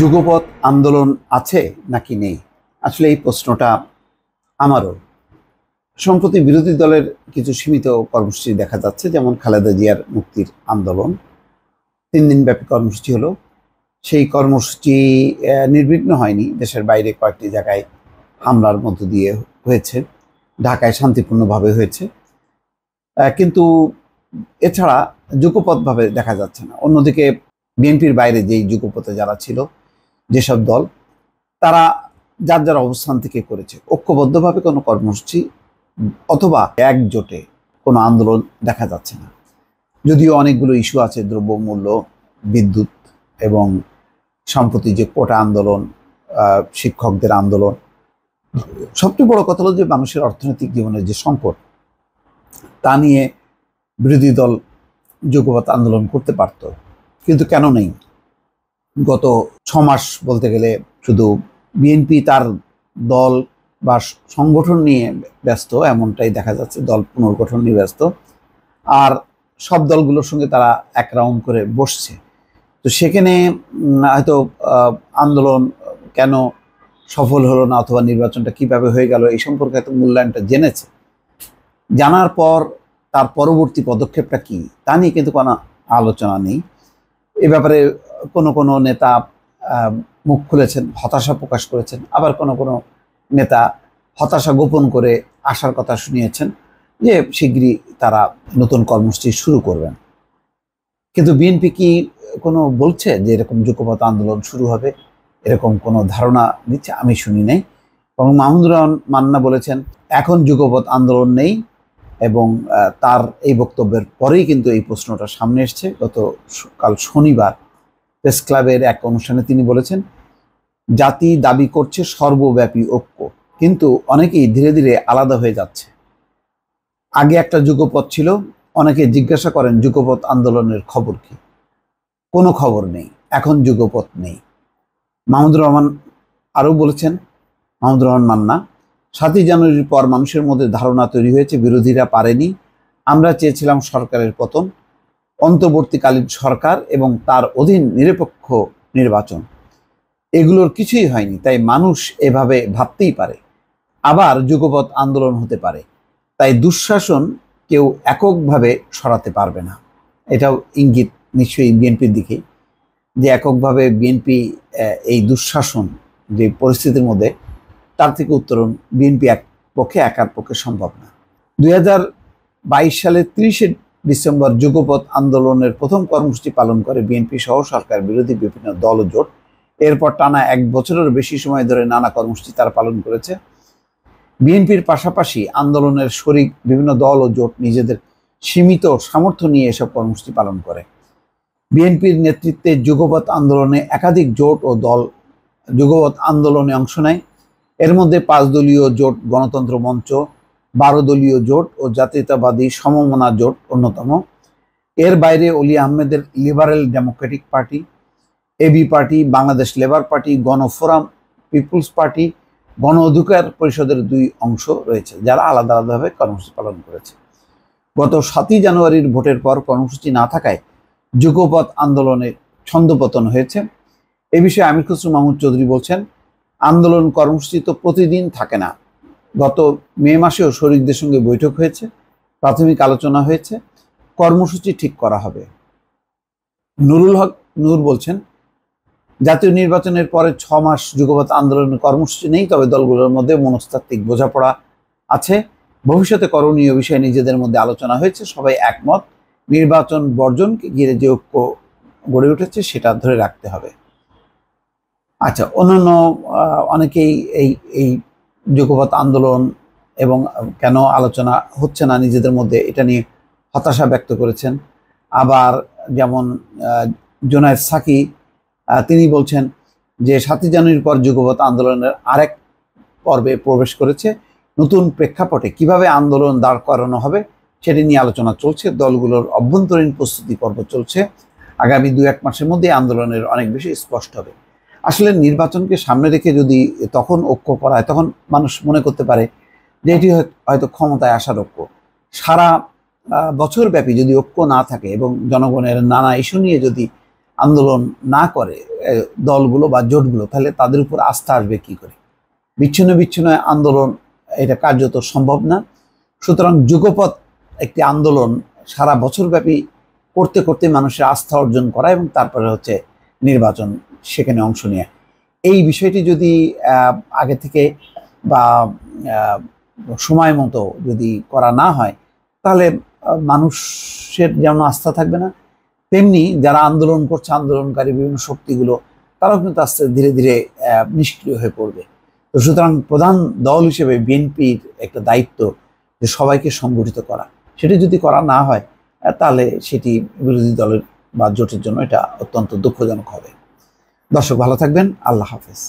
যুগপৎ আন্দোলন আছে নাকি নেই আসলে এই প্রশ্নটা আমারও সম্প্রতি বিরোধী দলের কিছু সীমিত কর্মসূচি দেখা যাচ্ছে যেমন খালেদা জিয়ার মুক্তির আন্দোলন তিন দিনব্যাপী কর্মসূচি হলো সেই কর্মসূচি নির্বিঘ্ন হয়নি দেশের বাইরে কয়েকটি জায়গায় হামলার মধ্য দিয়ে হয়েছে ঢাকায় শান্তিপূর্ণভাবে হয়েছে কিন্তু এছাড়া যুগপথভাবে দেখা যাচ্ছে না অন্যদিকে বিএনপির বাইরে যেই যুগপথে যারা ছিল যেসব দল তারা যার যার অবস্থান থেকে করেছে ঐক্যবদ্ধভাবে কোনো কর্মসূচি অথবা একজোটে কোনো আন্দোলন দেখা যাচ্ছে না যদিও অনেকগুলো ইস্যু আছে দ্রব্যমূল্য বিদ্যুৎ এবং সম্প্রতি যে কোটা আন্দোলন শিক্ষকদের আন্দোলন সবচেয়ে বড় কথা হলো যে মানুষের অর্থনৈতিক জীবনের যে সংকট তা নিয়ে বিরোধী দল যোগ্যবাদ আন্দোলন করতে পারত কিন্তু কেন নেই গত ছমাস বলতে গেলে শুধু বিএনপি তার দল বা সংগঠন নিয়ে ব্যস্ত এমনটাই দেখা যাচ্ছে দল পুনর্গঠন নিয়ে ব্যস্ত আর সব দলগুলোর সঙ্গে তারা এক রাউন্ড করে বসছে তো সেখানে হয়তো আন্দোলন কেন সফল হলো না অথবা নির্বাচনটা কিভাবে হয়ে গেল এই সম্পর্কে হয়তো মূল্যায়নটা জেনেছে জানার পর তার পরবর্তী পদক্ষেপটা কি তা নিয়ে কিন্তু কোনো আলোচনা নেই এ ব্যাপারে কোনো কোনো নেতা মুখ খুলেছেন হতাশা প্রকাশ করেছেন আবার কোনো কোনো নেতা হতাশা গোপন করে আসার কথা শুনিয়েছেন যে শীঘ্রই তারা নতুন কর্মসূচি শুরু করবেন কিন্তু বিএনপি কি কোনো বলছে যে এরকম যুগপথ আন্দোলন শুরু হবে এরকম কোনো ধারণা দিচ্ছে আমি শুনি নাই এবং মাহমুদুর রহমান মান্না বলেছেন এখন যুগপথ আন্দোলন নেই এবং তার এই বক্তব্যের পরেই কিন্তু এই প্রশ্নটা সামনে এসছে গত কাল শনিবার প্রেস ক্লাবের এক অনুষ্ঠানে তিনি বলেছেন জাতি দাবি করছে সর্বব্যাপী ঐক্য কিন্তু অনেকেই ধীরে ধীরে আলাদা হয়ে যাচ্ছে আগে একটা যুগপথ ছিল অনেকে জিজ্ঞাসা করেন যুগপথ আন্দোলনের খবর কি কোনো খবর নেই এখন যুগপথ নেই মাহমুদুর রহমান আরও বলেছেন মাহমুদুর রহমান মান্না সাতই জানুয়ারির পর মানুষের মধ্যে ধারণা তৈরি হয়েছে বিরোধীরা পারেনি আমরা চেয়েছিলাম সরকারের পতন অন্তর্বর্তীকালীন সরকার এবং তার অধীন নিরপেক্ষ নির্বাচন এগুলোর কিছুই হয়নি তাই মানুষ এভাবে ভাবতেই পারে আবার যুগপৎ আন্দোলন হতে পারে তাই দুঃশাসন কেউ এককভাবে সরাতে পারবে না এটাও ইঙ্গিত নিশ্চয়ই বিএনপির দিকে যে এককভাবে বিএনপি এই দুঃশাসন যে পরিস্থিতির মধ্যে তার থেকে উত্তরণ বিএনপি এক পক্ষে একার পক্ষে সম্ভব না দুই সালের তিরিশে ডিসেম্বর যুগপথ আন্দোলনের প্রথম কর্মসূচি পালন করে বিএনপি সহ সরকার বিরোধী বিভিন্ন দল জোট এরপর টানা এক বছরের বেশি সময় ধরে নানা কর্মসূচি তারা পালন করেছে বিএনপির পাশাপাশি আন্দোলনের শরিক বিভিন্ন দল ও জোট নিজেদের সীমিত সামর্থ্য নিয়ে এসব কর্মসূচি পালন করে বিএনপির নেতৃত্বে যুগপথ আন্দোলনে একাধিক জোট ও দল যুগপথ আন্দোলনে অংশ নেয় এর মধ্যে পাঁচ দলীয় জোট গণতন্ত্র মঞ্চ বারো দলীয় জোট ও জাতীয়তাবাদী সমমনা জোট অন্যতম এর বাইরে অলি আহমেদের liberal democratic party AB party Bangladesh labour party Gano Forum peoples party গণ অধিকার পরিষদের দুই অংশ রয়েছে যারা আলাদা আলাদাভাবে কর্মসূচি পালন করেছে গত সাতই জানুয়ারির ভোটের পর কর্মসূচি না থাকায় যুগপথ আন্দোলনে ছন্দপতন হয়েছে এ বিষয়ে আমির খুসরু মাহমুদ চৌধুরী বলছেন আন্দোলন কর্মসূচি তো প্রতিদিন থাকে না গত মে মাসেও শরিকদের সঙ্গে বৈঠক হয়েছে প্রাথমিক আলোচনা হয়েছে কর্মসূচি ঠিক করা হবে নুরুল হক নূর বলছেন জাতীয় নির্বাচনের পরে ছ মাস যুগপথ আন্দোলনের কর্মসূচি নেই তবে দলগুলোর মধ্যে মনস্তাত্ত্বিক বোঝাপড়া আছে ভবিষ্যতে করণীয় বিষয়ে নিজেদের মধ্যে আলোচনা হয়েছে সবাই একমত নির্বাচন বর্জনকে ঘিরে যে ঐক্য গড়ে উঠেছে সেটা ধরে রাখতে হবে আচ্ছা অন্যান্য অনেকেই এই এই যুগপথ আন্দোলন এবং কেন আলোচনা হচ্ছে না নিজেদের মধ্যে এটা নিয়ে হতাশা ব্যক্ত করেছেন আবার যেমন জোনায়দ সাকি তিনি বলছেন যে সাতই জানুয়ারির পর যুগপথ আন্দোলনের আরেক পর্বে প্রবেশ করেছে নতুন প্রেক্ষাপটে কিভাবে আন্দোলন দাঁড় করানো হবে সেটি নিয়ে আলোচনা চলছে দলগুলোর অভ্যন্তরীণ প্রস্তুতি পর্ব চলছে আগামী দু এক মাসের মধ্যে আন্দোলনের অনেক বেশি স্পষ্ট হবে আসলে নির্বাচনকে সামনে রেখে যদি তখন ঐক্য করা হয় তখন মানুষ মনে করতে পারে যে এটি হয়তো ক্ষমতায় আসার ঐক্য সারা বছর ব্যাপী যদি ঐক্য না থাকে এবং জনগণের নানা ইস্যু নিয়ে যদি আন্দোলন না করে দলগুলো বা জোটগুলো তাহলে তাদের উপর আস্থা আসবে কি করে বিচ্ছিন্ন বিচ্ছিন্ন আন্দোলন এটা কার্যত সম্ভব না সুতরাং যুগপথ একটি আন্দোলন সারা বছরব্যাপী করতে করতে মানুষের আস্থা অর্জন করা এবং তারপরে হচ্ছে নির্বাচন সেখানে অংশ নেয়া এই বিষয়টি যদি আগে থেকে বা সময় মতো যদি করা না হয় তাহলে মানুষের যেমন আস্থা থাকবে না তেমনি যারা আন্দোলন করছে আন্দোলনকারী বিভিন্ন শক্তিগুলো তারাও কিন্তু আস্তে ধীরে ধীরে নিষ্ক্রিয় হয়ে পড়বে তো সুতরাং প্রধান দল হিসেবে বিএনপির একটা দায়িত্ব যে সবাইকে সংগঠিত করা সেটি যদি করা না হয় তাহলে সেটি বিরোধী দলের বা জোটের জন্য এটা অত্যন্ত দুঃখজনক হবে দর্শক ভালো থাকবেন আল্লাহ হাফেজ